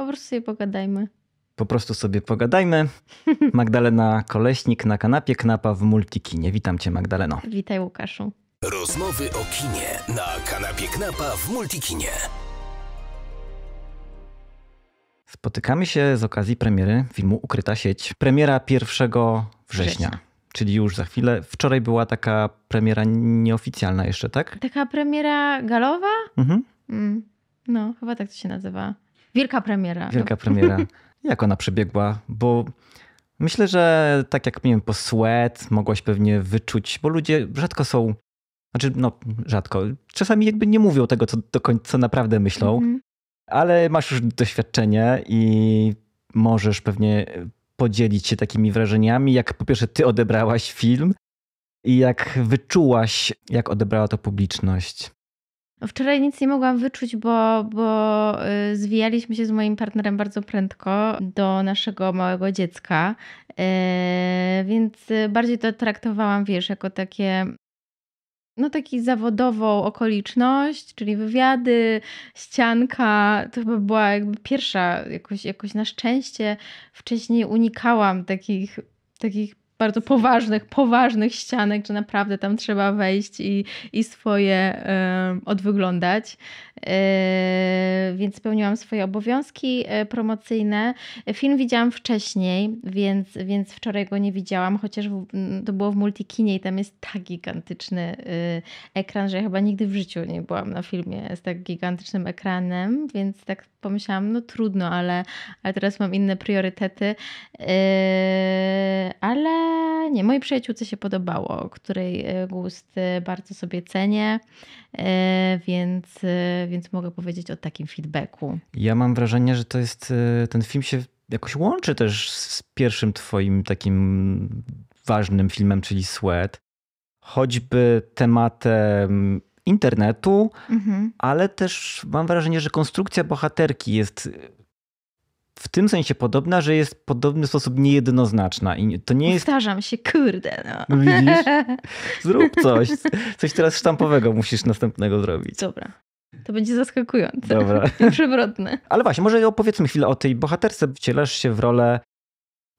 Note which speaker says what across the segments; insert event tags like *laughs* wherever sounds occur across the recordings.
Speaker 1: Po prostu sobie pogadajmy.
Speaker 2: Po prostu sobie pogadajmy. *laughs* Magdalena Koleśnik na kanapie, knapa w multikinie. Witam cię Magdaleno.
Speaker 1: Witaj Łukaszu. Rozmowy o kinie na kanapie knapa w multikinie.
Speaker 2: Spotykamy się z okazji premiery filmu Ukryta sieć. Premiera 1 września, września, czyli już za chwilę. Wczoraj była taka premiera nieoficjalna jeszcze, tak?
Speaker 1: Taka premiera galowa? Mhm. Mm, no, chyba tak to się nazywa. Wielka premiera. Wielka no. premiera.
Speaker 2: *laughs* Jak ona przebiegła? Bo myślę, że tak jak nie po sweat mogłaś pewnie wyczuć, bo ludzie rzadko są. Znaczy, no rzadko. Czasami jakby nie mówią tego, co, do końca, co naprawdę myślą, mhm. ale masz już doświadczenie i możesz pewnie e, podzielić się takimi wrażeniami, jak po pierwsze ty odebrałaś film i jak wyczułaś, jak odebrała to publiczność.
Speaker 1: No wczoraj nic nie mogłam wyczuć, bo, bo y, zwijaliśmy się z moim partnerem bardzo prędko do naszego małego dziecka, y, więc y, bardziej to traktowałam, wiesz, jako takie no taki zawodową okoliczność, czyli wywiady, ścianka, to chyba była jakby pierwsza, jakoś, jakoś na szczęście wcześniej unikałam takich, takich bardzo poważnych, poważnych ścianek, że naprawdę tam trzeba wejść i, i swoje y, odwyglądać. Y, więc spełniłam swoje obowiązki e, promocyjne. Film widziałam wcześniej, więc, więc wczoraj go nie widziałam, chociaż w, to było w multikinie i tam jest tak gigantyczny y, ekran, że ja chyba nigdy w życiu nie byłam na filmie z tak gigantycznym ekranem, więc tak pomyślałam, no trudno, ale, ale teraz mam inne priorytety. E, ale nie, mojej przyjaciółce się podobało, której e, gust e, bardzo sobie cenię, e, więc, więc mogę powiedzieć o takim feedbacku.
Speaker 2: Ja mam wrażenie, że to jest, ten film się jakoś łączy też z pierwszym twoim takim ważnym filmem, czyli Sweat. Choćby tematem internetu, mhm. ale też mam wrażenie, że konstrukcja bohaterki jest w tym sensie podobna, że jest w podobny sposób niejednoznaczna. I to nie jest...
Speaker 1: Starzam się, kurde. No. no widzisz?
Speaker 2: *laughs* Zrób coś. Coś teraz sztampowego musisz następnego zrobić. Dobra.
Speaker 1: To będzie zaskakujące. Dobra. *laughs* przewrotne.
Speaker 2: Ale właśnie, może opowiedzmy chwilę o tej bohaterce. Wcielasz się w rolę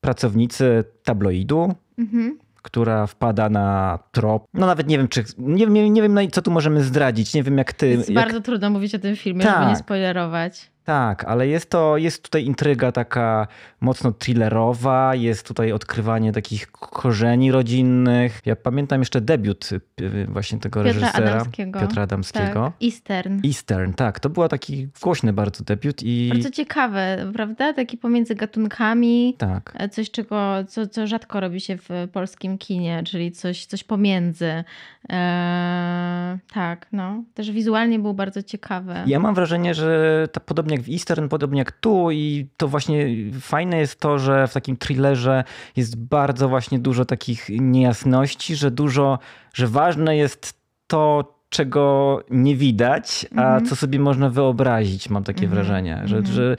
Speaker 2: pracownicy tabloidu, mhm. która wpada na trop. No nawet nie wiem, czy. Nie, nie, nie wiem, no co tu możemy zdradzić. Nie wiem, jak ty. Jest jak... bardzo
Speaker 1: trudno mówić o tym filmie, tak. żeby nie tak. spoilerować.
Speaker 2: Tak, ale jest to, jest tutaj intryga taka mocno thrillerowa, jest tutaj odkrywanie takich korzeni rodzinnych. Ja pamiętam jeszcze debiut y, właśnie tego Piotra reżysera. Adamskiego. Piotra Adamskiego. Tak. Eastern. Eastern, tak. To był taki głośny bardzo debiut i... Bardzo
Speaker 1: ciekawe, prawda? Taki pomiędzy gatunkami. Tak. E, coś, czego, co, co rzadko robi się w polskim kinie, czyli coś, coś pomiędzy. Eee, tak, no. Też wizualnie był bardzo ciekawy. Ja mam
Speaker 2: wrażenie, że ta podobna podobnie jak w Eastern, podobnie jak tu i to właśnie fajne jest to, że w takim thrillerze jest bardzo właśnie dużo takich niejasności, że dużo, że ważne jest to, czego nie widać, a mm -hmm. co sobie można wyobrazić, mam takie mm -hmm. wrażenie, że, mm -hmm. że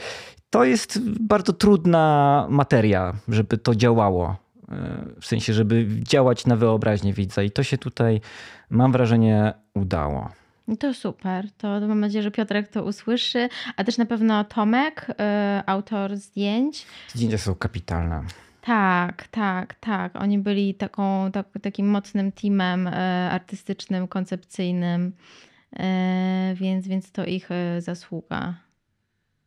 Speaker 2: to jest bardzo trudna materia, żeby to działało. E, w sensie, żeby działać na wyobraźnię widza, i to się tutaj, mam wrażenie, udało.
Speaker 1: No to super. To mam nadzieję, że Piotrek to usłyszy, a też na pewno Tomek, y, autor zdjęć.
Speaker 2: Zdjęcia są kapitalne.
Speaker 1: Tak, tak, tak. Oni byli taką, tak, takim mocnym teamem y, artystycznym, koncepcyjnym, y, więc, więc to ich zasługa.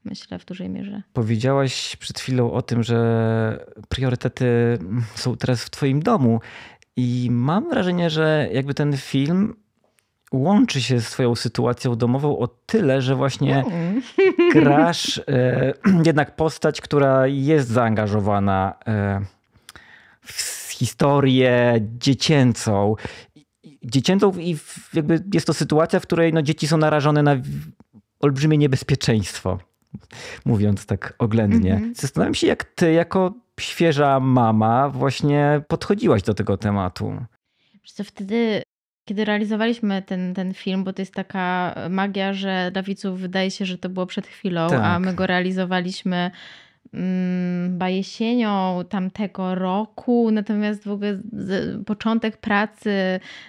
Speaker 1: Myślę w dużej mierze.
Speaker 2: Powiedziałaś przed chwilą o tym, że priorytety są teraz w Twoim domu. I mam wrażenie, że jakby ten film łączy się z swoją sytuacją domową o tyle, że właśnie mm.
Speaker 1: *laughs* grasz e,
Speaker 2: *clears throat* jednak postać, która jest zaangażowana e, w historię dziecięcą. Dziecięcą i jakby jest to sytuacja, w której no, dzieci są narażone na olbrzymie niebezpieczeństwo. Mówiąc tak oględnie. Mm -hmm. Zastanawiam się, jak ty jako świeża mama właśnie podchodziłaś do tego tematu.
Speaker 1: co wtedy kiedy realizowaliśmy ten, ten film, bo to jest taka e, magia, że dla widzów wydaje się, że to było przed chwilą, tak. a my go realizowaliśmy mm, chyba jesienią tamtego roku, natomiast w ogóle początek pracy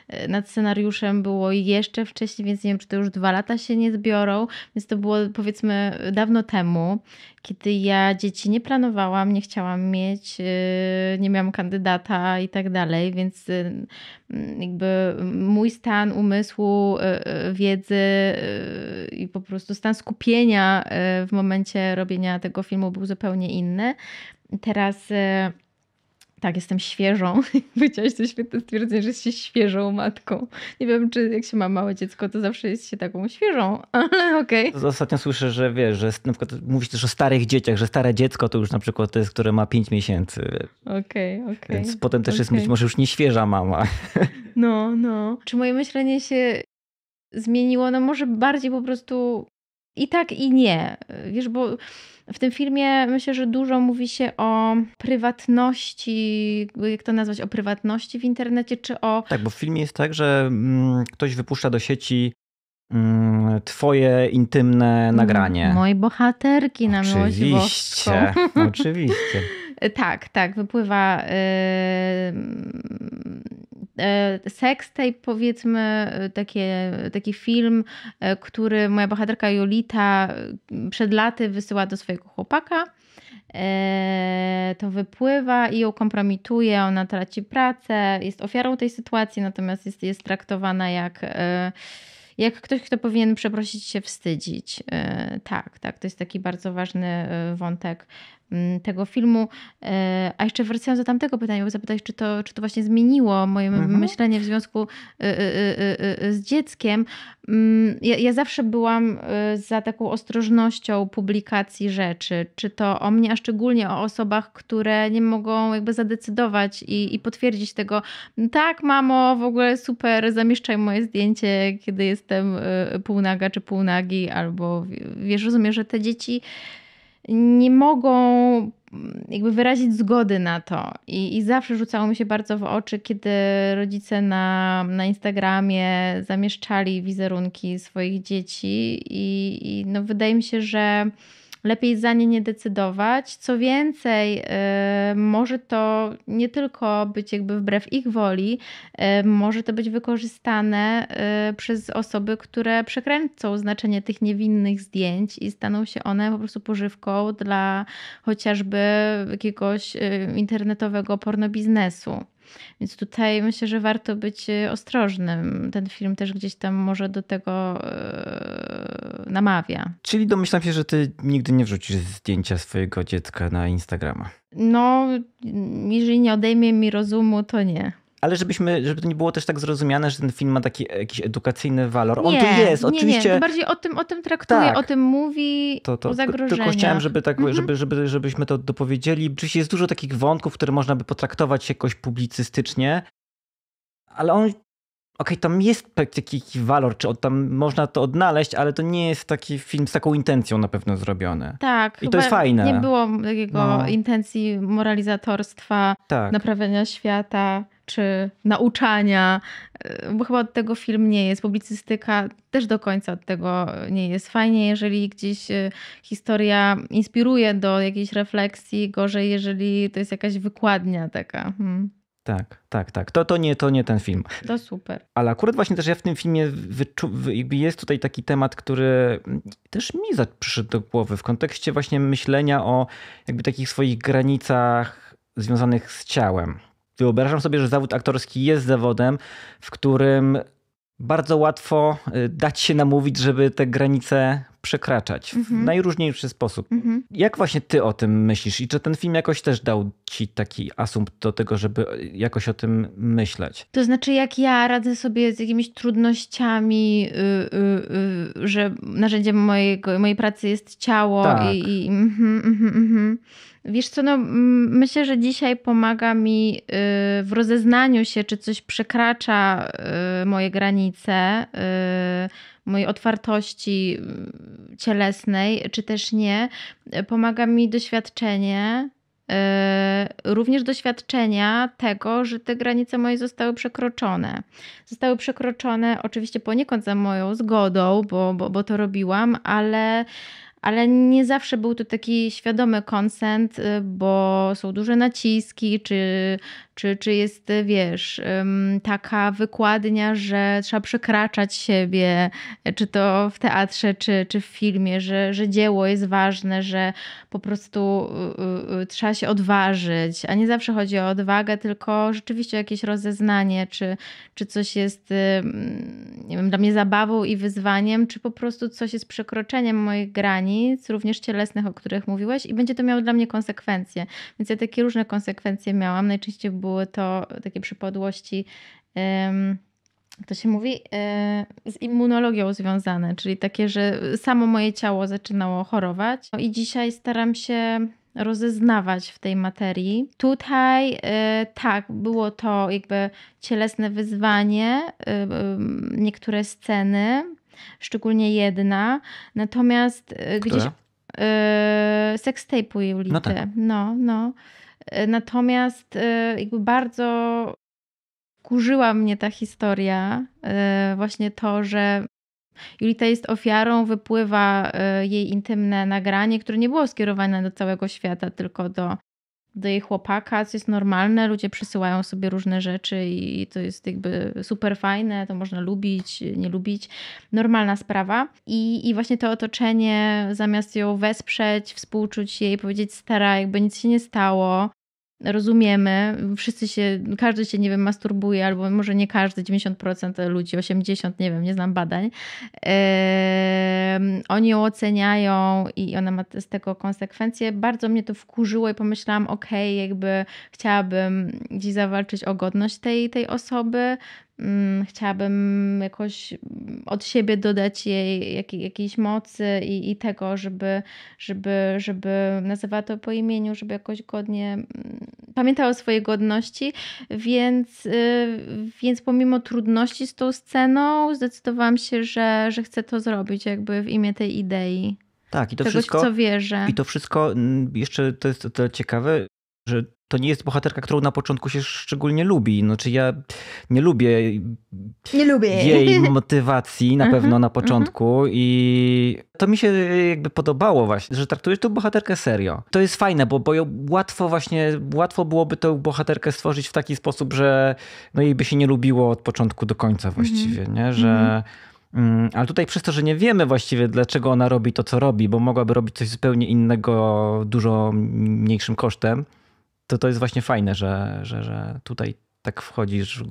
Speaker 1: e, nad scenariuszem było jeszcze wcześniej, więc nie wiem, czy to już dwa lata się nie zbiorą, więc to było powiedzmy dawno temu kiedy ja dzieci nie planowałam, nie chciałam mieć, y, nie miałam kandydata i tak dalej, więc y, mm, jakby mój stan umysłu, y, wiedzy i po prostu stan skupienia w momencie robienia tego filmu był zupełnie inny. Teraz tak, jestem świeżą. *laughs* Powiedziałaś to świetne stwierdzenie, że jesteś świeżą matką. Nie wiem, czy jak się ma małe dziecko, to zawsze jest się taką świeżą, *laughs* ale okej. Okay.
Speaker 2: Ostatnio słyszę, że wiesz, że na przykład mówisz też o starych dzieciach, że stare dziecko to już na przykład to jest, które ma 5 miesięcy. Okej, okay, okej. Okay. Więc potem też jest być może już nie świeża mama.
Speaker 1: No, no. Czy moje myślenie się zmieniło? No może bardziej po prostu i tak, i nie. Wiesz, bo w tym filmie myślę, że dużo mówi się o prywatności, jak to nazwać, o prywatności w internecie, czy o.
Speaker 2: Tak, bo w filmie jest tak, że mm, ktoś wypuszcza do sieci mm, Twoje intymne nagranie.
Speaker 1: Mojej bohaterki na miłość boską. *laughs* Oczywiście. tak, tak, wypływa y, E, sextape powiedzmy, e, takie, taki film, e, który moja bohaterka Jolita przed laty wysyła do swojego chłopaka. To wypływa i ją kompromituje, ona traci pracę, jest ofiarą tej sytuacji, natomiast jest, jest traktowana jak jak ktoś, kto powinien przeprosić się, wstydzić. Tak, tak, to jest taki bardzo ważny wątek Mm, tego filmu. E, a jeszcze wracając do tamtego pytania, bo zapytać, czy to, czy to właśnie zmieniło moje mhm. myślenie w związku y, y, y, z dzieckiem. Mm, ja, ja, zawsze byłam za taką ostrożnością publikacji rzeczy, czy to o mnie, a szczególnie o osobach, które nie mogą jakby zadecydować i, i potwierdzić tego. Tak, mamo, w ogóle super, zamieszczaj moje zdjęcie, kiedy jestem półnaga czy półnagi, albo wiesz, rozumiem, że te dzieci nie mogą mm, jakby wyrazić zgody na to. I, I, zawsze rzucało mi się bardzo w oczy, kiedy rodzice na, na Instagramie zamieszczali wizerunki swoich dzieci. I, i no wydaje mi się, że lepiej za nie nie decydować. Co więcej, y, może to nie tylko być jakby wbrew ich woli, y, może to być wykorzystane y, przez osoby, które przekręcą znaczenie tych niewinnych zdjęć i staną się one po prostu pożywką dla chociażby jakiegoś internetowego pornobiznesu. Więc tutaj myślę, że warto być y, ostrożnym. Ten film też gdzieś tam może do tego y, namawia.
Speaker 2: Czyli domyślam się, że ty nigdy nie wrzucisz zdjęcia swojego dziecka na Instagrama.
Speaker 1: No, jeżeli nie odejmie mi rozumu, to nie
Speaker 2: ale żebyśmy, żeby to nie było też tak zrozumiane, że ten film ma taki jakiś edukacyjny walor. Nie, On tu jest, nie, oczywiście. Nie, bardziej
Speaker 1: o tym, o tym traktuje, tak. o tym mówi, to, to, o zagrożeniach. Tylko chciałem, żeby
Speaker 2: tak, mhm. żeby, żeby, żebyśmy to dopowiedzieli. Oczywiście jest dużo takich wątków, które można by potraktować jakoś publicystycznie, ale on Okej, okay, tam jest jakiś walor, czy tam można to odnaleźć, ale to nie jest taki film z taką intencją na pewno zrobiony. Tak. I to jest fajne. Nie było
Speaker 1: takiego no. intencji moralizatorstwa, tak. naprawiania świata czy nauczania, e, bo chyba od tego film nie jest. Publicystyka też do końca od tego nie jest. Fajnie, jeżeli gdzieś e, historia inspiruje do jakiejś refleksji, gorzej, jeżeli to jest jakaś wykładnia taka. Hmm.
Speaker 2: Tak, tak, tak. To, to, nie, to nie ten film. To super. Ale akurat właśnie też ja w tym filmie wyczu, jest tutaj taki temat, który też mi przyszedł do głowy w kontekście właśnie myślenia o jakby takich swoich granicach związanych z ciałem. Wyobrażam sobie, że zawód aktorski jest zawodem, w którym bardzo łatwo y, dać się namówić, żeby te granice przekraczać w mhm. najróżniejszy sposób. Mhm. Jak właśnie ty o tym myślisz i czy ten film jakoś też dał ci taki asumpt do tego, żeby jakoś o tym myśleć?
Speaker 1: To znaczy, jak ja radzę sobie z jakimiś trudnościami, yy, yy, yy, że narzędziem mojego, mojej pracy jest ciało tak. i. i mhm, Wiesz co, no, myślę, że dzisiaj pomaga mi y, w rozeznaniu się, czy coś przekracza y, moje granice y, mojej otwartości mm, cielesnej, czy też nie, pomaga mi doświadczenie, e, również doświadczenia tego, że te granice moje zostały przekroczone. Zostały przekroczone oczywiście poniekąd za moją zgodą, bo, bo, bo to robiłam, ale ale nie zawsze był to taki świadomy konsent, y, bo są duże naciski, czy, czy, czy jest, y, wiesz, taka wykładnia, że trzeba przekraczać siebie, czy to w teatrze, czy, czy w filmie, że, że dzieło jest ważne, że po prostu y, trzeba się odważyć, a nie zawsze chodzi o odwagę, tylko rzeczywiście o jakieś rozeznanie, czy, czy coś jest mm, nie wiem, dla mnie zabawą i wyzwaniem, czy po prostu coś jest przekroczeniem moich granic granic, również cielesnych, o których mówiłeś, i będzie to miało dla mnie konsekwencje. Więc ja takie różne konsekwencje miałam. Najczęściej były to takie przypadłości. jak to się mówi, e, z immunologią związane, czyli takie, że samo moje ciało zaczynało chorować. No I dzisiaj staram się rozeznawać w tej materii. Tutaj e, tak, było to jakby cielesne wyzwanie, e, niektóre sceny, szczególnie jedna. Natomiast gdzieś. E, yy, sextape'u Julity. No, tak. no, no. E, natomiast yy, jakby bardzo kurzyła mnie ta historia, yy, właśnie to, że Julita jest ofiarą, wypływa jej intymne nagranie, które nie było skierowane do całego świata, tylko do do jej chłopaka, co jest normalne. Ludzie przesyłają sobie różne rzeczy i to jest jakby super fajne, to można lubić, nie lubić. Normalna sprawa. I, i właśnie to otoczenie, zamiast ją wesprzeć, współczuć jej, powiedzieć stara, jakby nic się nie stało, rozumiemy, wszyscy się, każdy się, nie wiem, masturbuje, albo może nie każdy, 90% ludzi, 80%, nie wiem, nie znam badań. Yy, oni ją oceniają i ona ma z tego konsekwencje. Bardzo mnie to wkurzyło i pomyślałam, okej, okay, jakby chciałabym dziś zawalczyć o godność tej, tej osoby, Mm, chciałabym jakoś mm, od siebie dodać jej jak, jakiejś mocy i, i tego, żeby, żeby, żeby nazywała to po imieniu, żeby jakoś godnie mm, pamiętała o swojej godności, więc, y, więc pomimo trudności z tą sceną zdecydowałam się, że, że chcę to zrobić jakby w imię tej idei. Tak, i to Tegoś, wszystko. I
Speaker 2: to wszystko jeszcze to jest to ciekawe, że to nie jest bohaterka, którą na początku się szczególnie lubi. Znaczy ja nie lubię,
Speaker 1: nie lubię. jej *laughs*
Speaker 2: motywacji na mhm, pewno na mhm. początku i to mi się e, jakby podobało właśnie, że traktujesz tą bohaterkę serio. To jest fajne, bo, bo łatwo właśnie, łatwo byłoby tą bohaterkę stworzyć w taki sposób, że no jej by się nie lubiło od początku do końca mhm, właściwie, nie? Że... Mm, ale tutaj przez to, że nie wiemy właściwie dlaczego ona robi to, co robi, bo mogłaby robić coś zupełnie innego, dużo mniejszym kosztem, to, to jest właśnie fajne, że, że, że tutaj tak wchodzisz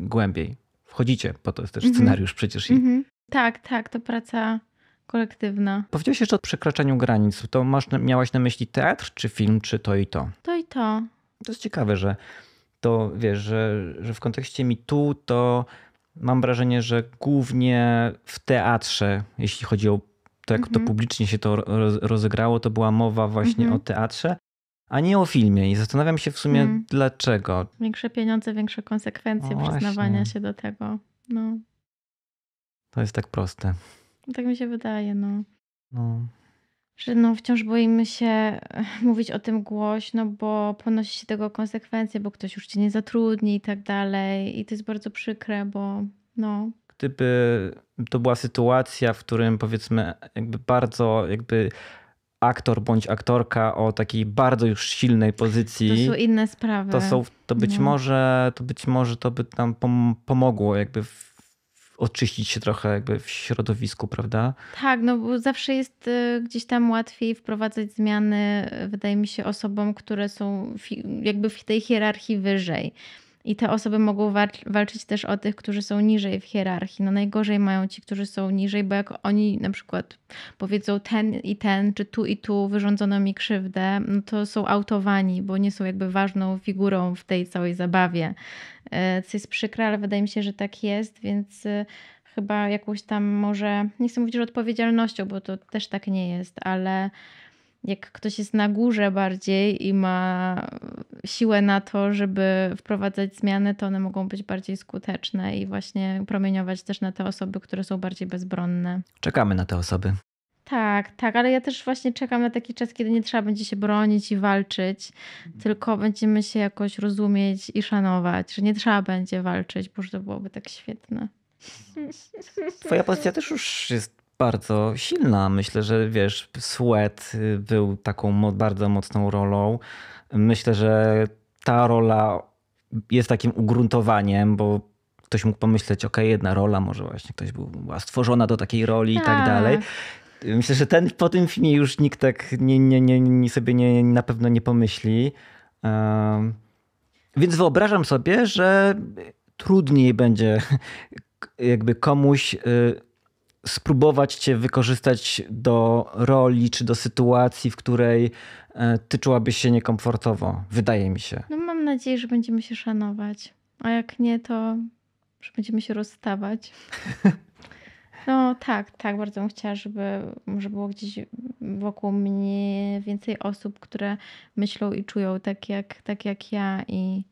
Speaker 2: głębiej. Wchodzicie, bo to jest też mhm. scenariusz przecież. i
Speaker 1: mhm. Tak, tak, to praca kolektywna.
Speaker 2: Powiedziałeś jeszcze o przekraczaniu granic. To masz, miałaś na myśli teatr, czy film, czy to i to?
Speaker 1: To i to.
Speaker 2: To jest ciekawe, że to wiesz, że, że w kontekście tu, to mam wrażenie, że głównie w teatrze, jeśli chodzi o to, jak to mhm. publicznie się to rozegrało, to była mowa właśnie o teatrze, a nie o filmie. I zastanawiam się w sumie mm. dlaczego.
Speaker 1: Większe pieniądze, większe konsekwencje no przyznawania się do tego. No.
Speaker 2: To jest tak proste.
Speaker 1: Tak mi się wydaje, no. no. Że no wciąż boimy się e, *laughs* mówić o tym głośno, bo ponosi się tego konsekwencje, bo ktoś już cię nie zatrudni i tak dalej. I to jest bardzo przykre, bo no.
Speaker 2: Gdyby to była sytuacja, w którym powiedzmy jakby bardzo jakby aktor bądź aktorka o takiej bardzo już silnej pozycji. To są inne sprawy. To, są, to być no. może to być może to by nam pomogło jakby w, oczyścić się trochę jakby w środowisku, prawda?
Speaker 1: Tak, no bo zawsze jest y, gdzieś tam łatwiej wprowadzać zmiany, y, wydaje mi się, osobom, które są jakby w tej hierarchii wyżej. I te osoby mogą walczyć też o tych, którzy są niżej w hierarchii. No najgorzej mają ci, którzy są niżej, bo jak oni na przykład powiedzą ten i ten, czy tu i tu wyrządzono mi krzywdę, no to są autowani, bo nie są jakby ważną figurą w tej całej zabawie. E, co jest przykre, ale wydaje mi się, że tak jest, więc e, chyba jakąś tam może, nie chcę mówić, że odpowiedzialnością, bo to też tak nie jest, ale jak ktoś jest na górze bardziej i ma siłę na to, żeby wprowadzać zmiany, to one mogą być bardziej skuteczne i właśnie promieniować też na te osoby, które są bardziej bezbronne.
Speaker 2: Czekamy na te osoby.
Speaker 1: Tak, tak, ale ja też właśnie czekam na taki czas, kiedy nie trzeba będzie się bronić i walczyć, tylko będziemy się jakoś rozumieć i szanować, że nie trzeba będzie walczyć, bo to byłoby tak świetne.
Speaker 2: Twoja pozycja też już jest bardzo silna. Myślę, że wiesz, Sweat y, był taką bardzo mocną rolą. Myślę, że ta rola jest takim ugruntowaniem, bo ktoś mógł pomyśleć, okej, jedna rola, może właśnie ktoś był, była stworzona do takiej roli i tak, tak. dalej. Myślę, że ten, po tym filmie już nikt tak nie, nie, nie, nie sobie nie, na pewno nie pomyśli. Um, więc wyobrażam sobie, że trudniej będzie *laughs* jakby komuś y, spróbować cię wykorzystać do roli czy do sytuacji, w której e, ty czułabyś się niekomfortowo. Wydaje mi się.
Speaker 1: No mam nadzieję, że będziemy się szanować. A jak nie, to że będziemy się rozstawać. *laughs* No tak, tak, bardzo bym chciała, żeby może było gdzieś wokół mnie więcej osób, które myślą i czują tak jak, tak jak ja i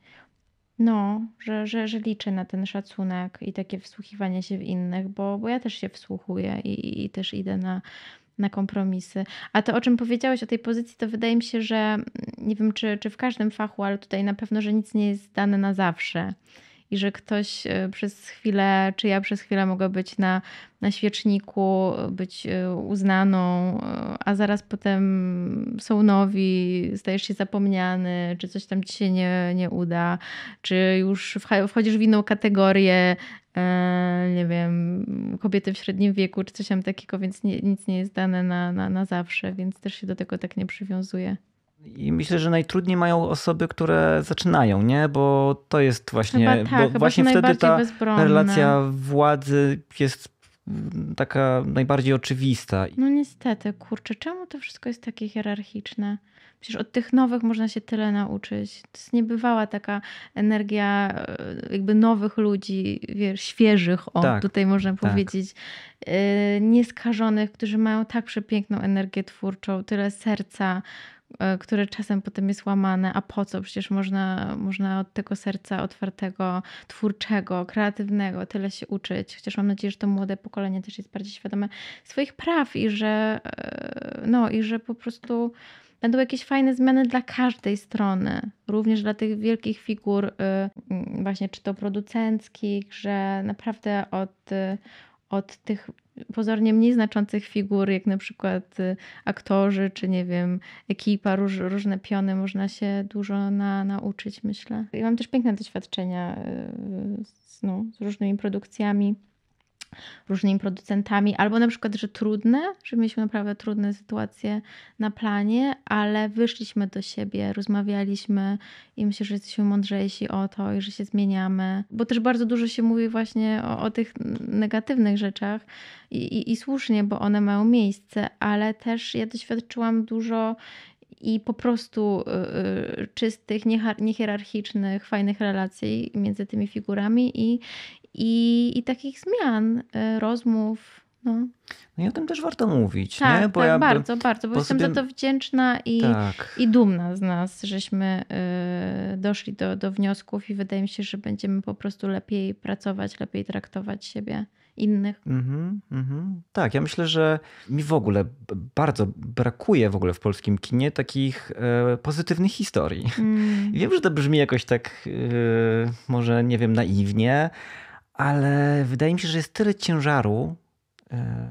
Speaker 1: no, że, że, że liczę na ten szacunek i takie wsłuchiwanie się w innych, bo, bo ja też się wsłuchuję i, i też idę na, na kompromisy. A to, o czym powiedziałeś o tej pozycji, to wydaje mi się, że mm, nie wiem, czy, czy w każdym fachu, ale tutaj na pewno, że nic nie jest dane na zawsze i że ktoś e, przez chwilę, czy ja przez chwilę mogę być na, na świeczniku, być e, uznaną, e, a zaraz potem są nowi, stajesz się zapomniany, czy coś tam ci się nie, nie uda, czy już wchodzisz w inną kategorię, nie wiem, kobiety w średnim wieku, czy coś tam takiego, więc nie, nic nie jest dane na, na, na zawsze, więc też się do tego tak nie przywiązuje.
Speaker 2: I myślę, że najtrudniej mają osoby, które zaczynają, nie? Bo to jest właśnie. Chyba tak, bo właśnie wtedy ta relacja władzy jest mm, taka najbardziej oczywista.
Speaker 1: No niestety, kurczę, czemu to wszystko jest takie hierarchiczne? Przecież od tych nowych można się tyle nauczyć. To jest niebywała taka energia e, jakby nowych ludzi, wiesz, świeżych, o, tak, tutaj można tak. powiedzieć, e, nieskażonych, którzy mają tak przepiękną energię twórczą, tyle serca, E, które czasem potem jest łamane, a po co? Przecież można, można od tego serca otwartego, twórczego, kreatywnego tyle się uczyć. Chociaż mam nadzieję, że to młode pokolenie też jest bardziej świadome swoich praw i że, e, no, i że po prostu będą jakieś fajne zmiany dla każdej strony, również dla tych wielkich figur, y, właśnie czy to producenckich, że naprawdę od, y, od tych pozornie mniej znaczących figur, jak na przykład y, aktorzy, czy nie wiem, ekipa, róż, różne piony, można się dużo na, nauczyć, myślę. Ja mam też piękne doświadczenia y, z, no, z różnymi produkcjami różnymi producentami, albo na przykład, że trudne, że mieliśmy naprawdę trudne sytuacje na planie, ale wyszliśmy do siebie, rozmawialiśmy i myślę, że jesteśmy mądrzejsi o to i że się zmieniamy, bo też bardzo dużo się mówi właśnie o, o tych negatywnych rzeczach i, i, i słusznie, bo one mają miejsce, ale też ja doświadczyłam dużo i po prostu y, y, czystych, niehierarchicznych, fajnych relacji między tymi figurami i, i, i takich zmian, y, rozmów. No.
Speaker 2: no i o tym też warto mówić. Tak, nie? Bo tak ja bardzo, bardzo, bo jestem sobie... za to
Speaker 1: wdzięczna i, tak. i dumna z nas, żeśmy y, doszli do, do wniosków i wydaje mi się, że będziemy po prostu lepiej pracować, lepiej traktować siebie innych.
Speaker 2: Mm-hmm, mm-hmm. Tak, ja myślę, że mi w ogóle bardzo brakuje w ogóle w polskim kinie takich e, pozytywnych historii. Mm. *laughs* Wiem, że to brzmi jakoś tak e, może, nie wiem, naiwnie, ale wydaje mi się, że jest tyle ciężaru e,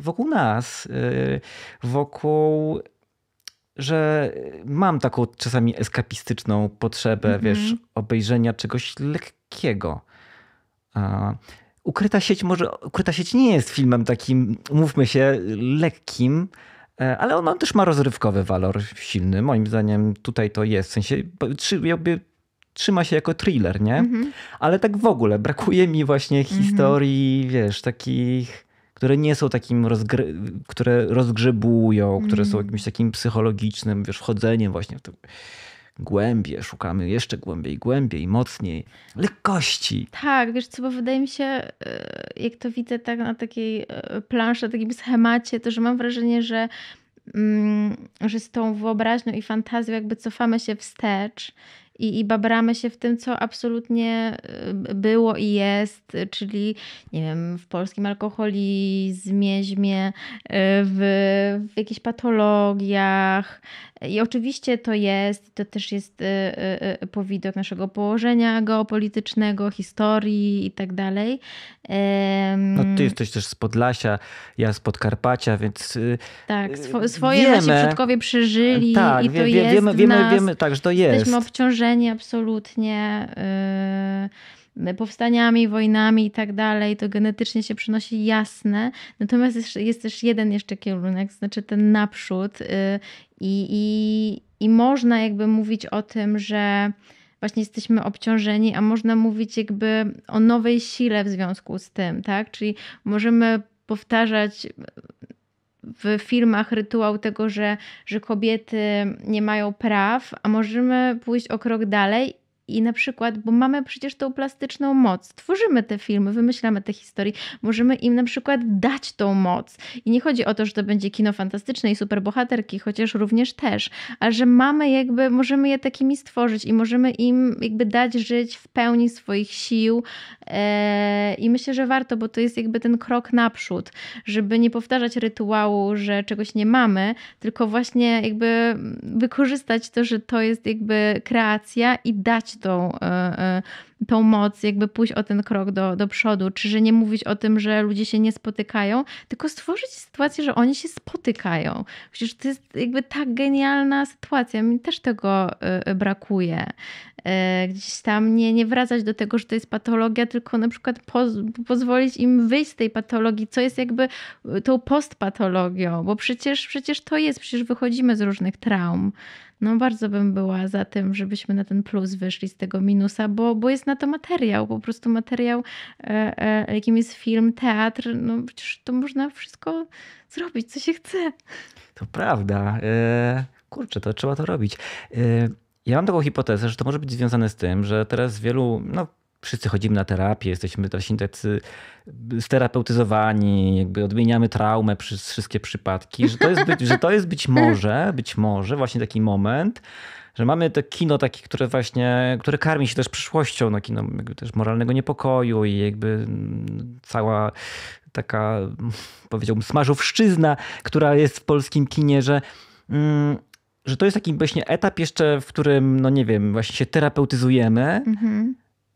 Speaker 2: wokół nas, e, wokół że mam taką czasami eskapistyczną potrzebę, mm -hmm. wiesz, obejrzenia czegoś lekkiego. Ukryta sieć może, Ukryta sieć nie jest filmem takim, mówmy się, lekkim, e, ale on, też ma rozrywkowy walor silny. Moim zdaniem tutaj to jest. W sensie, trzyma się jako thriller, nie? Mhm. Ale tak w ogóle brakuje mi właśnie mhm. historii, wiesz, takich, które nie są takim, rozgry- które rozgrzebują, które są mhm. jakimś takim psychologicznym, wiesz, wchodzeniem właśnie w to głębie, szukamy jeszcze głębiej, głębiej, mocniej, lekkości.
Speaker 1: Tak, wiesz co, bo wydaje mi się, e, jak to widzę tak na takiej e, planszy, na takim schemacie, to że mam wrażenie, że mm, że z tą wyobraźnią i fantazją jakby cofamy się wstecz i, i babramy się w tym, co absolutnie y, było i jest, czyli nie wiem, w polskim alkoholizmie, w, w jakichś patologiach, i oczywiście to jest, to też jest y, y, y, powidok naszego położenia geopolitycznego, historii i tak dalej. No ty
Speaker 2: jesteś też z Podlasia, ja z Podkarpacia, więc Tak, swo swoje wiemy, nasi przodkowie
Speaker 1: przeżyli tak, i to wie, wie, jest wiemy, wiemy, nas, wiemy, tak, że to jest. Jesteśmy obciążeni absolutnie powstaniami, wojnami i tak dalej, to genetycznie się przynosi jasne. Natomiast jest, jest też jeden jeszcze kierunek, znaczy ten naprzód y, i, i, i można jakby mówić o tym, że właśnie jesteśmy obciążeni, a można mówić jakby o nowej sile w związku z tym, tak? Czyli możemy powtarzać w filmach rytuał tego, że, że kobiety nie mają praw, a możemy pójść o krok dalej i na przykład, bo mamy przecież tą plastyczną moc, tworzymy te filmy, wymyślamy te historie, możemy im na przykład dać tą moc. I nie chodzi o to, że to będzie kino fantastyczne i superbohaterki, chociaż również też, ale że mamy jakby, możemy je takimi stworzyć i możemy im jakby dać żyć w pełni swoich sił. E, I myślę, że warto, bo to jest jakby ten krok naprzód, żeby nie powtarzać rytuału, że czegoś nie mamy, tylko właśnie jakby wykorzystać to, że to jest jakby kreacja i dać często tą moc, jakby pójść o ten krok do, do przodu, czy że nie mówić o tym, że ludzie się nie spotykają, tylko stworzyć sytuację, że oni się spotykają. Przecież to jest jakby tak genialna sytuacja, mi też tego y, y, brakuje. Y, gdzieś tam nie, nie wracać do tego, że to jest patologia, tylko na przykład poz pozwolić im wyjść z tej patologii, co jest jakby tą postpatologią, bo przecież, przecież to jest, przecież wychodzimy z różnych traum. No bardzo bym była za tym, żebyśmy na ten plus wyszli z tego minusa, bo, bo jest na to materiał, po prostu materiał, e, e, jakim jest film, teatr. No przecież to można wszystko zrobić, co się chce.
Speaker 2: To prawda. E, kurczę, to trzeba to robić. Ja mam taką hipotezę, że to może być związane z tym, że teraz wielu, no wszyscy chodzimy na terapię, jesteśmy właśnie tacy sterapeutyzowani, jakby odmieniamy traumę przez wszystkie przypadki, że to jest być, że to jest być może, być może właśnie taki moment, że mamy to kino takie, które właśnie, które karmi się też przyszłością, no kino też moralnego niepokoju i jakby mm, cała taka, *laughs* powiedziałbym, smażowszczyzna, która jest w polskim kinie, że... Mm, że to jest taki właśnie etap jeszcze, w którym, no nie wiem, właśnie się terapeutyzujemy, mm-hmm.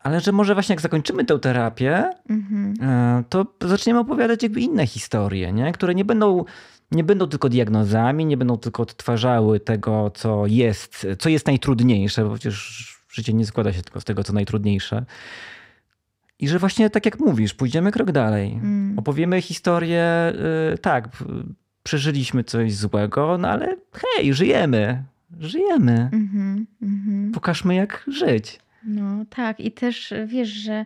Speaker 2: ale że może właśnie jak zakończymy tę terapię, mm-hmm. to zaczniemy opowiadać jakby inne historie, nie? które nie będą nie będą tylko diagnozami, nie będą tylko odtwarzały tego, co jest, co jest najtrudniejsze, bo przecież życie nie składa się tylko z tego, co najtrudniejsze. I że właśnie tak jak mówisz, pójdziemy krok dalej. Mm. Opowiemy historię, yy, tak, przeżyliśmy coś złego, no ale hej, żyjemy. Żyjemy. Mm
Speaker 1: -hmm, mm -hmm.
Speaker 2: Pokażmy, jak żyć.
Speaker 1: No tak, i też wiesz, że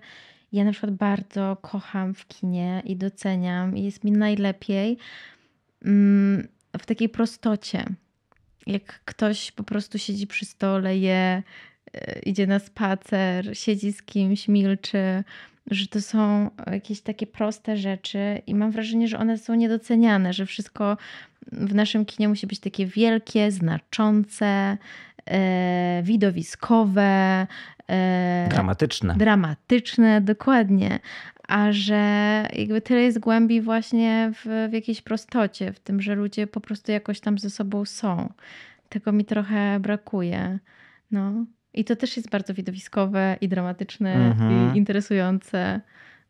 Speaker 1: ja na przykład bardzo kocham w kinie i doceniam, i jest mi najlepiej w takiej prostocie. Jak ktoś po prostu siedzi przy stole, je, e, idzie na spacer, siedzi z kimś, milczy, że to są jakieś takie proste rzeczy i mam wrażenie, że one są niedoceniane, że wszystko w naszym kinie musi być takie wielkie, znaczące, e, widowiskowe, e, dramatyczne. Dramatyczne, dokładnie a że jakby tyle jest głębi właśnie w, w jakiejś prostocie, w tym, że ludzie po prostu jakoś tam ze sobą są. Tego mi trochę brakuje. No. I to też jest bardzo widowiskowe i dramatyczne i mhm. interesujące.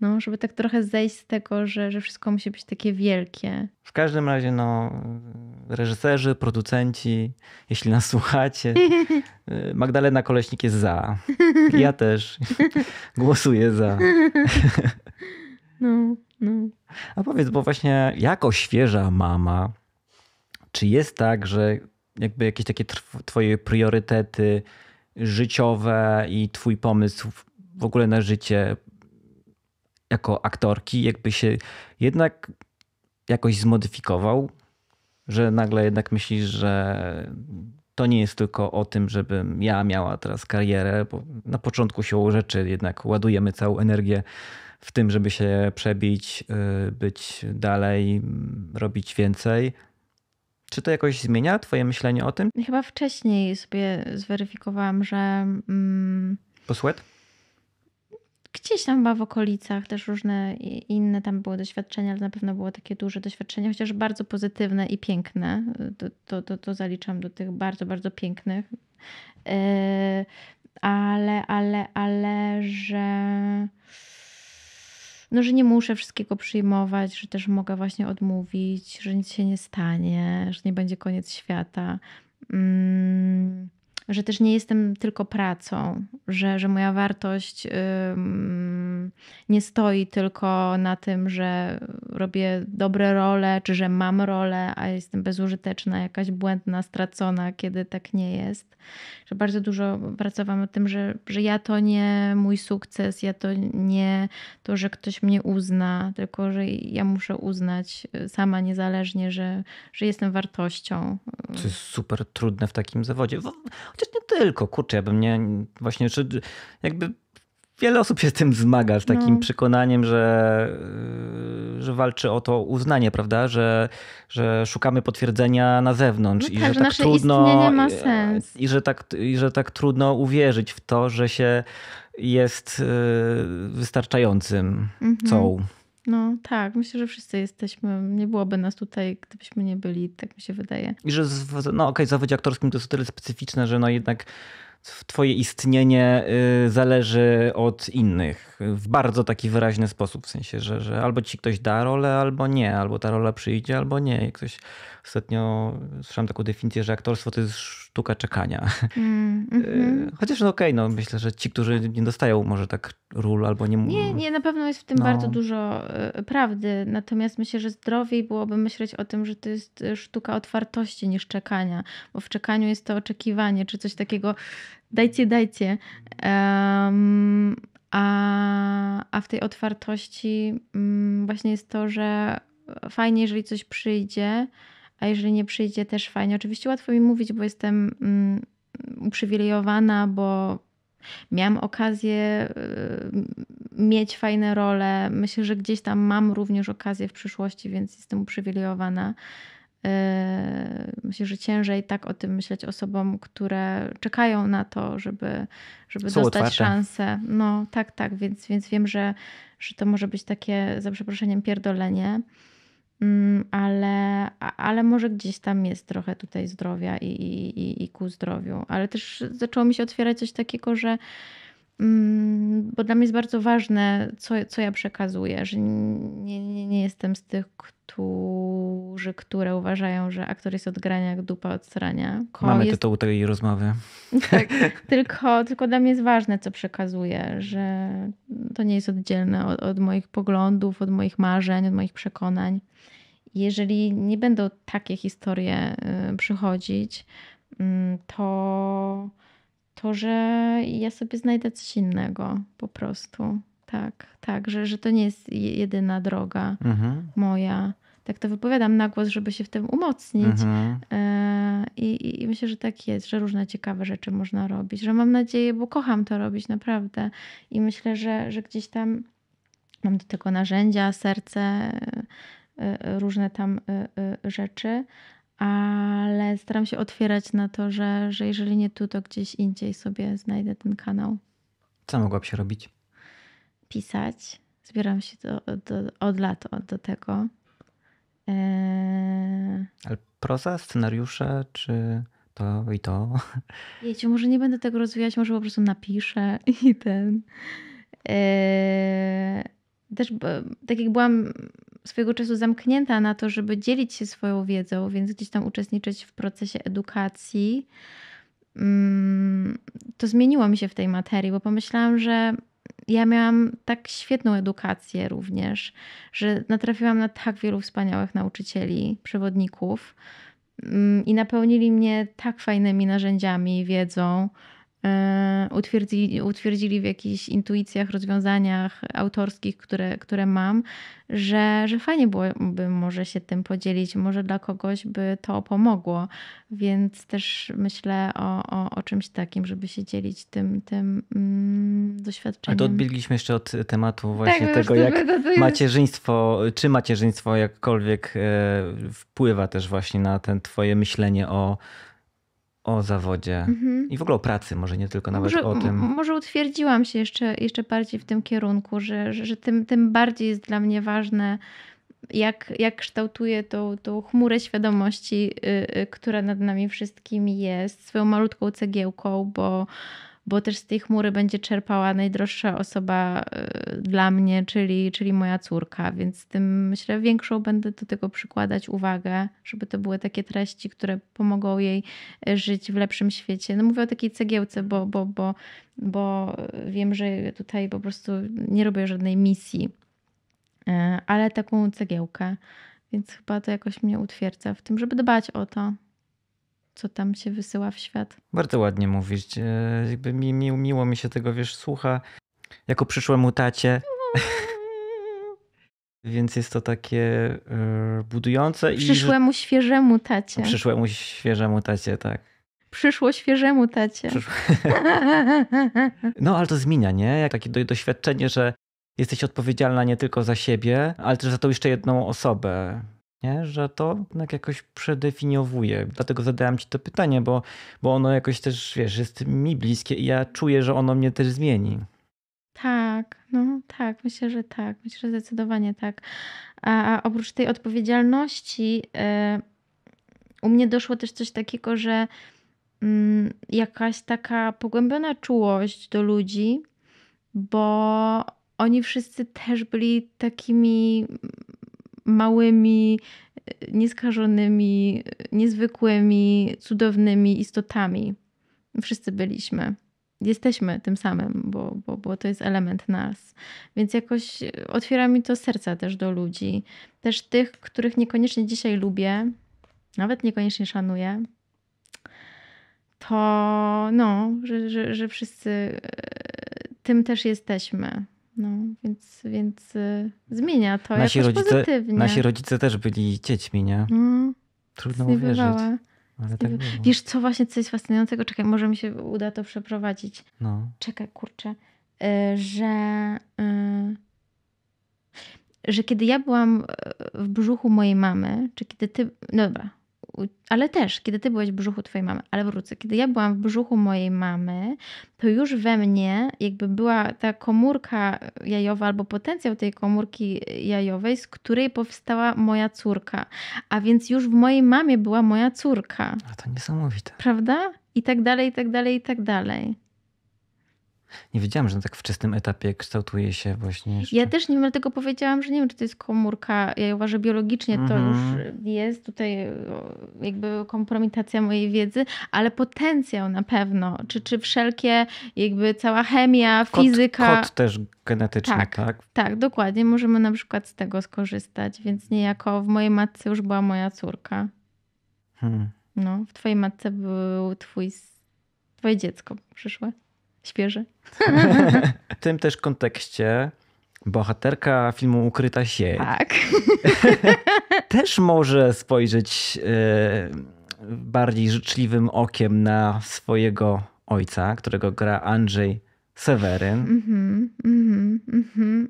Speaker 1: No, żeby tak trochę zejść z tego, że, że wszystko musi być takie wielkie.
Speaker 2: W każdym razie, no, reżyserzy, producenci, jeśli nas słuchacie, *laughs* Magdalena Koleśnik jest za. *laughs* Ja też *laughs* głosuję za. No, no. A powiedz, bo właśnie jako świeża mama, czy jest tak, że jakby jakieś takie twoje priorytety życiowe i twój pomysł w ogóle na życie jako aktorki jakby się jednak jakoś zmodyfikował, że nagle jednak myślisz, że to nie jest tylko o tym, żebym ja miała teraz karierę, bo na początku się rzeczy jednak ładujemy całą energię w tym, żeby się przebić, y, być dalej, mm, robić więcej. Czy to jakoś zmienia Twoje myślenie o tym?
Speaker 1: Chyba wcześniej sobie zweryfikowałam, że. Mm... Gdzieś tam chyba w okolicach też różne inne tam były doświadczenia, ale na pewno było takie duże doświadczenie, chociaż bardzo pozytywne i piękne. To, to, to, to zaliczam do tych bardzo, bardzo pięknych. E, ale, ale, ale, że no, że nie muszę wszystkiego przyjmować, że też mogę właśnie odmówić, że nic się nie stanie, że nie będzie koniec świata. Mm że też nie jestem tylko pracą, że, że moja wartość nie stoi tylko na tym, że robię dobre role, czy że mam rolę, a jestem bezużyteczna, jakaś błędna, stracona, kiedy tak nie jest. Że bardzo dużo pracowałam o tym, że, że ja to nie mój sukces, ja to nie to, że ktoś mnie uzna, tylko że ja muszę uznać y, sama niezależnie, że, że jestem wartością. To
Speaker 2: jest super trudne w takim zawodzie. Chociaż nie tylko, kurczę, ja bym nie, właśnie, czy jakby wiele osób się z tym zmaga, z takim no. przekonaniem, że, yy, że walczy o to uznanie, prawda? Że, że szukamy potwierdzenia na zewnątrz no i tak, że, że tak trudno. Ma sens. I, że tak, I że tak trudno uwierzyć w to, że się jest yy, wystarczającym, mhm.
Speaker 1: No tak, myślę, że wszyscy jesteśmy. Nie byłoby nas tutaj, gdybyśmy nie byli, tak mi się wydaje. I że, z, no okej,
Speaker 2: okay, zawodzie aktorskim to jest o tyle specyficzne, że no jednak twoje istnienie y, zależy od innych w bardzo taki wyraźny sposób, w sensie, że, że albo ci ktoś da rolę, albo nie, albo ta rola przyjdzie, albo nie. Jak ktoś ostatnio słyszałem taką definicję, że aktorstwo to jest sztuka czekania. Mm, *laughs* mm, Chociaż no okej, okay, no myślę, że ci, którzy nie dostają może tak ról albo nie... Nie, nie, na pewno jest w tym no. bardzo
Speaker 1: dużo e, prawdy. Natomiast myślę, że zdrowiej byłoby myśleć o tym, że to jest e, sztuka otwartości niż czekania. Bo w czekaniu jest to oczekiwanie, czy coś takiego dajcie, dajcie. Um, a, a w tej otwartości um, właśnie jest to, że fajnie, jeżeli coś przyjdzie, a jeżeli nie przyjdzie, też fajnie. Oczywiście łatwo mi mówić, bo jestem mm, uprzywilejowana, bo miałam okazję y, mieć fajne role. Myślę, że gdzieś tam mam również okazję w przyszłości, więc jestem uprzywilejowana. Y, myślę, że ciężej tak o tym myśleć osobom, które czekają na to, żeby, żeby dostać otwarte. szansę. No tak, tak, więc, więc wiem, że, że to może być takie, za przeproszeniem, pierdolenie. Mm, ale, ale może gdzieś tam jest trochę tutaj zdrowia i, i, i ku zdrowiu. Ale też zaczęło mi się otwierać coś takiego, że Mm, bo dla mnie jest bardzo ważne, co, co ja przekazuję, że nie, nie, nie jestem z tych, którzy, które uważają, że aktor jest od grania jak dupa od strania. Ko Mamy jest...
Speaker 2: tytuł tej rozmowy. *laughs* Tak,
Speaker 1: tylko, tylko dla mnie jest ważne, co przekazuję, że to nie jest oddzielne od, od moich poglądów, od moich marzeń, od moich przekonań. Jeżeli nie będą takie historie y, przychodzić, mm, to to, że ja sobie znajdę coś innego po prostu. Tak, tak, że, że to nie jest jedyna droga mhm. moja. Tak to wypowiadam na głos, żeby się w tym umocnić. Mhm. E, I, I, myślę, że tak jest, że różne ciekawe rzeczy można robić, że mam nadzieję, bo kocham to robić naprawdę. I myślę, że, że gdzieś tam mam do tego narzędzia, serce, e, e, różne tam rzeczy, ale staram się otwierać na to, że, że jeżeli nie tu, to gdzieś indziej sobie znajdę ten kanał.
Speaker 2: Co mogłabyś robić?
Speaker 1: Pisać. Zbieram się do, do, od lat do tego. Eee...
Speaker 2: Ale proza, scenariusze, czy to i to?
Speaker 1: Wiecie, *laughs* może nie będę tego rozwijać, może po prostu napiszę i ten. Eee... Też, tak jak byłam swojego czasu zamknięta na to, żeby dzielić się swoją wiedzą, więc gdzieś tam uczestniczyć w procesie edukacji, mm, to zmieniło mi się w tej materii, bo pomyślałam, że ja miałam tak świetną edukację również, że natrafiłam na tak wielu wspaniałych nauczycieli, przewodników mm, i napełnili mnie tak fajnymi narzędziami, wiedzą, E, utwierdzili, utwierdzili w jakichś intuicjach, rozwiązaniach autorskich, które, które mam, że, że fajnie byłoby może się tym podzielić, może dla kogoś by to pomogło, więc też myślę o, o, o czymś takim, żeby się dzielić tym, tym mm, doświadczeniem. A to odbiliśmy
Speaker 2: jeszcze od tematu tak, właśnie tak, tego, jak to, to jest... macierzyństwo, czy macierzyństwo jakkolwiek e, wpływa też właśnie na ten twoje myślenie o o zawodzie mhm. i w ogóle o pracy, może nie tylko nawet może, o tym.
Speaker 1: Może utwierdziłam się jeszcze, jeszcze bardziej w tym kierunku, że, że, tym, tym bardziej jest dla mnie ważne, jak, jak kształtuję tą, tą chmurę świadomości, yy, która nad nami wszystkimi jest, swoją malutką cegiełką, bo bo też z tej chmury będzie czerpała najdroższa osoba y, dla mnie, czyli, czyli moja córka, więc tym myślę większą będę do tego przykładać uwagę, żeby to były takie treści, które pomogą jej y, żyć w lepszym świecie. No mówię o takiej cegiełce, bo, bo, bo, bo wiem, że tutaj po prostu nie robię żadnej misji, y, ale taką cegiełkę. Więc chyba to jakoś mnie utwierdza w tym, żeby dbać o to co tam się wysyła w świat.
Speaker 2: Bardzo ładnie mówisz. Jakby mi, mi, miło mi się tego, wiesz, słucha. Jako przyszłemu tacie. *laughs* Więc jest to takie y, budujące. Przyszłemu
Speaker 1: i... świeżemu tacie. Przyszłemu
Speaker 2: świeżemu tacie, tak.
Speaker 1: Przyszło świeżemu tacie. *laughs*
Speaker 2: no ale to zmienia, nie? Jak takie doświadczenie, że jesteś odpowiedzialna nie tylko za siebie, ale też za tą jeszcze jedną osobę nie? że to jakoś przedefiniowuje. Dlatego zadałem ci to pytanie, bo, bo ono jakoś też, wiesz, jest mi bliskie i ja czuję, że ono mnie też zmieni.
Speaker 1: Tak, no tak, myślę, że tak. Myślę, że zdecydowanie tak. A, a oprócz tej odpowiedzialności, yy, u mnie doszło też coś takiego, że yy, jakaś taka pogłębiona czułość do ludzi, bo oni wszyscy też byli takimi małymi, e, nieskażonymi, e, niezwykłymi, cudownymi istotami. Wszyscy byliśmy. Jesteśmy tym samym, bo, bo, bo to jest element nas. Więc jakoś e, otwiera mi to serca też do ludzi. Też tych, których niekoniecznie dzisiaj lubię, nawet niekoniecznie szanuję, to no, że, że, że wszyscy tym też jesteśmy. No, więc, więc y, zmienia to nasi jakoś rodzice, pozytywnie. Nasi
Speaker 2: rodzice też byli dziećmi, nie? No, Trudno uwierzyć. Ale tak
Speaker 1: Wiesz co właśnie, co jest fascynującego? Czekaj, może mi się uda to przeprowadzić. No. Czekaj, kurczę. Y, że, y, że kiedy ja byłam w brzuchu mojej mamy, czy kiedy ty... No dobra, ale też, kiedy ty byłeś w brzuchu twojej mamy, ale wrócę, kiedy ja byłam w brzuchu mojej mamy, to już we mnie jakby była ta komórka jajowa albo potencjał tej komórki jajowej, z której powstała moja córka. A więc już w mojej mamie była moja córka. A
Speaker 2: to niesamowite.
Speaker 1: Prawda? I tak dalej, i tak dalej, i tak dalej.
Speaker 2: Nie wiedziałam, że na tak wczesnym etapie kształtuje się właśnie. Jeszcze. Ja
Speaker 1: też nie wiem, dlatego powiedziałam, że nie wiem, czy to jest komórka. Ja uważam, że biologicznie to mhm. już jest tutaj e, jakby kompromitacja mojej wiedzy, ale potencjał na pewno. Czy, czy wszelkie, jakby cała chemia, kod, fizyka. Kod
Speaker 2: też genetyczny, tak, tak?
Speaker 1: Tak, dokładnie. Możemy na przykład z tego skorzystać, więc niejako w mojej matce już była moja córka. Hmm. No, w twojej matce był twój, twoje dziecko przyszłe świeży.
Speaker 2: W tym też kontekście bohaterka filmu Ukryta sieć tak. *laughs* też może spojrzeć e, bardziej życzliwym okiem na swojego ojca, którego gra Andrzej Seweryn. Mm-hmm, mm-hmm, mm-hmm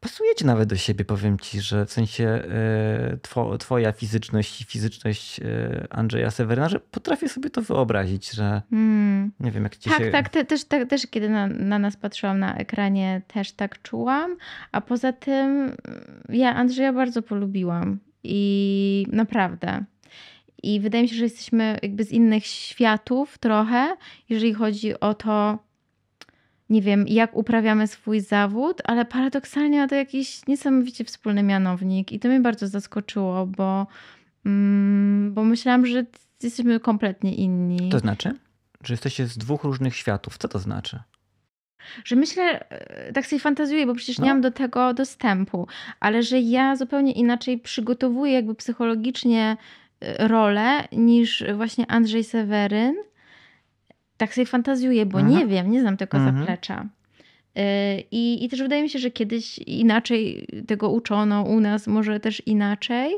Speaker 2: pasujecie nawet do siebie, powiem ci, że w sensie e, two, twoja fizyczność i fizyczność e, Andrzeja Sewerna, że potrafię sobie to wyobrazić, że hmm. nie wiem, jak ci tak, się... Tak,
Speaker 1: te, też, tak, też kiedy na, na, nas patrzyłam na ekranie, też tak czułam, a poza tym mm, ja Andrzeja bardzo polubiłam i naprawdę... I wydaje mi się, że jesteśmy jakby z innych światów trochę, jeżeli chodzi o to, nie wiem, jak uprawiamy swój zawód, ale paradoksalnie ma to jakiś niesamowicie wspólny mianownik. I to mnie bardzo zaskoczyło, bo, mm, bo myślałam, że jesteśmy kompletnie inni. To znaczy,
Speaker 2: że jesteście z dwóch różnych światów. Co to znaczy?
Speaker 1: Że myślę, e, tak sobie fantazuję, bo przecież no. nie mam do tego dostępu, ale że ja zupełnie inaczej przygotowuję jakby psychologicznie e, rolę niż właśnie Andrzej Seweryn tak sobie fantazjuję, bo Aha. nie mhm. wiem, nie znam tego Aha. Mhm. zaplecza. Y, I, I też wydaje mi się, że kiedyś inaczej tego uczono u nas, może też inaczej.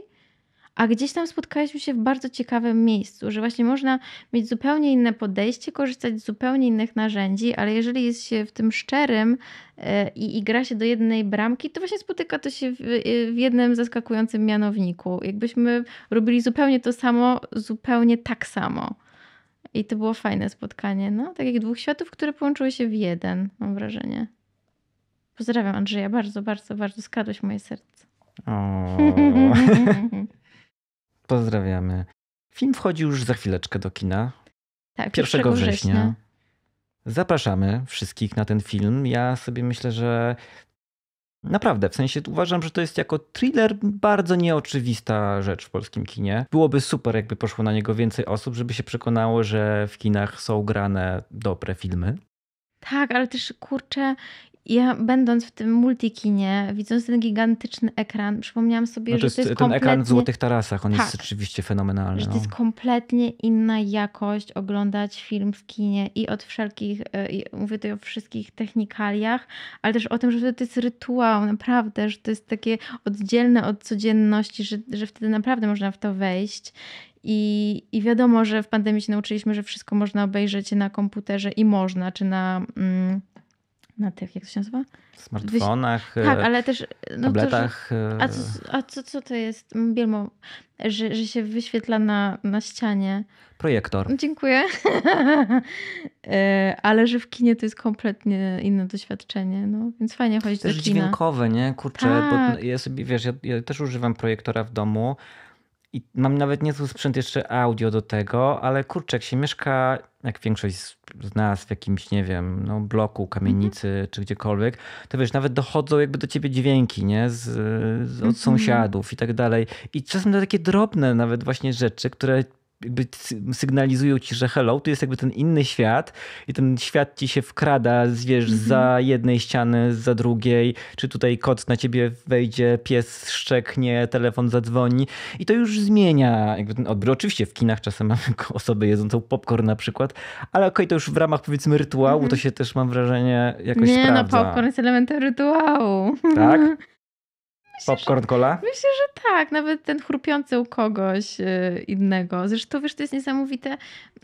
Speaker 1: A gdzieś tam spotkaliśmy się w bardzo ciekawym miejscu, że właśnie można mieć zupełnie inne podejście, korzystać z zupełnie innych narzędzi, ale jeżeli jest się w tym szczerym y, i, i gra się do jednej bramki, to właśnie spotyka to się w, y, w jednym zaskakującym mianowniku. Jakbyśmy robili zupełnie to samo, zupełnie tak samo. I to było fajne spotkanie, no. Tak jak dwóch światów, które połączyły się w jeden, mam wrażenie. Pozdrawiam Andrzeja bardzo, bardzo, bardzo. Skradłeś moje serce.
Speaker 2: O. *laughs* Pozdrawiamy. Film wchodzi już za chwileczkę do kina.
Speaker 1: Tak, 1, września. września.
Speaker 2: Zapraszamy wszystkich na ten film. Ja sobie myślę, że Naprawdę, w sensie uważam, że to jest jako thriller bardzo nieoczywista rzecz w polskim kinie. Byłoby super, jakby poszło na niego więcej osób, żeby się przekonało, że w kinach są grane dobre filmy.
Speaker 1: Tak, ale też kurczę, ja będąc w tym multikinie, widząc ten gigantyczny ekran, przypomniałam sobie, no to jest, że to jest ten kompletnie... ekran w złotych
Speaker 2: tarasach, on tak, jest rzeczywiście fenomenalny. Że to no. jest
Speaker 1: kompletnie inna jakość oglądać film w kinie i od wszelkich, e, mówię tutaj o wszystkich technikaliach, ale też o tym, że to jest rytuał, naprawdę, że to jest takie oddzielne od codzienności, że, że wtedy naprawdę można w to wejść. I, I wiadomo, że w pandemii się nauczyliśmy, że wszystko można obejrzeć na komputerze i można, czy na. Mm, na tych, jak to się nazywa? w Smartfonach, Wyś... tak, e, ale też, no tabletach. To, że... E, a co, a co, co to jest, Bielmo, że, że się wyświetla na, na ścianie? Projektor. No, dziękuję. *laughs* E, ale że w kinie to jest kompletnie inne doświadczenie, no więc fajnie chodzić też do kina. Też dźwiękowe,
Speaker 2: nie? Kurczę, tak. bo ja sobie, wiesz, ja, ja też używam projektora w domu, i mam nawet niezły sprzęt jeszcze audio do tego, ale kurczę, jak się mieszka, jak większość z nas w jakimś, nie wiem, no, bloku, kamienicy mm -hmm. czy gdziekolwiek, to wiesz, nawet dochodzą jakby do ciebie dźwięki, nie? Z, z od mm -hmm. sąsiadów i tak dalej. I czasem to takie drobne nawet właśnie rzeczy, które jakby sygnalizują ci, że hello, tu jest jakby ten inny świat i ten świat ci się wkrada, wiesz, mm -hmm. za jednej ściany, za drugiej, czy tutaj kot na ciebie wejdzie, pies szczeknie, telefon zadzwoni i to już zmienia jakby ten odbiór. Oczywiście w kinach czasem mamy osobę jedzącą popcorn na przykład, ale okej, okay, to już w ramach powiedzmy rytuału mm -hmm. to się też mam wrażenie jakoś Nie, no, sprawdza. Nie, no popcorn
Speaker 1: jest elementem rytuału. Tak?
Speaker 2: *laughs* Popcorn cola?
Speaker 1: myślę, że tak. Nawet ten chrupiący u kogoś y, innego. Zresztą wiesz, to jest niesamowite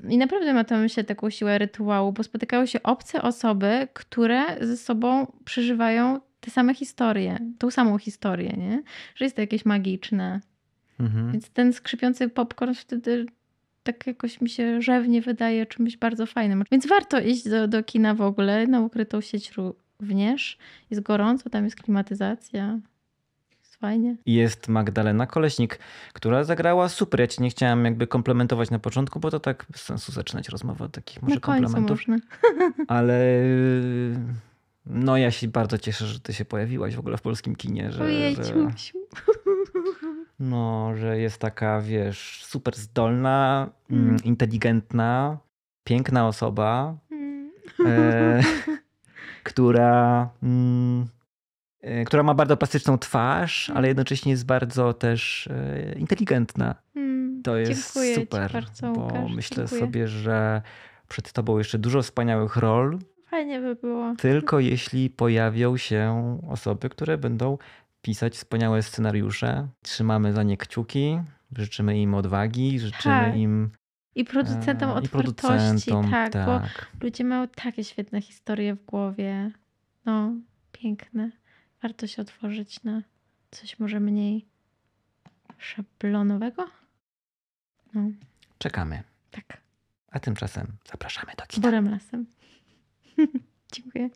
Speaker 1: i naprawdę ma to myślę taką siłę rytuału, bo spotykały się obce osoby, które ze sobą przeżywają te same historie, tą samą historię, nie? Że jest to jakieś magiczne. Mhm. Więc ten skrzypiący popcorn wtedy tak jakoś mi się rzewnie wydaje czymś bardzo fajnym. Więc warto iść do, do kina w ogóle, na ukrytą sieć również. Jest gorąco, tam jest klimatyzacja. Fajnie.
Speaker 2: Jest Magdalena Koleśnik, która zagrała super. Ja ci nie chciałam jakby komplementować na początku, bo to tak bez sensu zaczynać rozmowę od takich może na komplementów. Można. *laughs* Ale y, no ja się bardzo cieszę, że ty się pojawiłaś w ogóle w polskim kinie, że, Ojejciu, że... *laughs* No, że jest taka, wiesz, super zdolna, mm. mm inteligentna, piękna osoba, mm. e, *laughs* która mm, E, która ma bardzo plastyczną twarz, ale jednocześnie jest bardzo też e, inteligentna. Hmm, to jest dziękuję super, bardzo, bo Łukasz, myślę dziękuję. sobie, że przed tobą jeszcze dużo wspaniałych rol.
Speaker 1: Fajnie by było.
Speaker 2: Tylko jeśli pojawią się osoby, które będą pisać wspaniałe scenariusze. Trzymamy za nie kciuki, życzymy im odwagi, życzymy tak. im i producentom e, otwartości, i producentom, tak, tak, bo
Speaker 1: ludzie mają takie świetne historie w głowie. No, piękne warto się otworzyć na coś może mniej szablonowego. No.
Speaker 2: Czekamy. Tak. A tymczasem zapraszamy
Speaker 1: do kina. Borem lasem. *laughs* Dziękuję.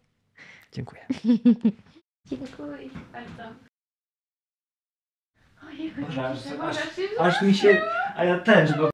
Speaker 1: Dziękuję. *laughs*
Speaker 2: Dziękuję bardzo. Ojej, Boże, aż, aż, mi się, a ja też, bo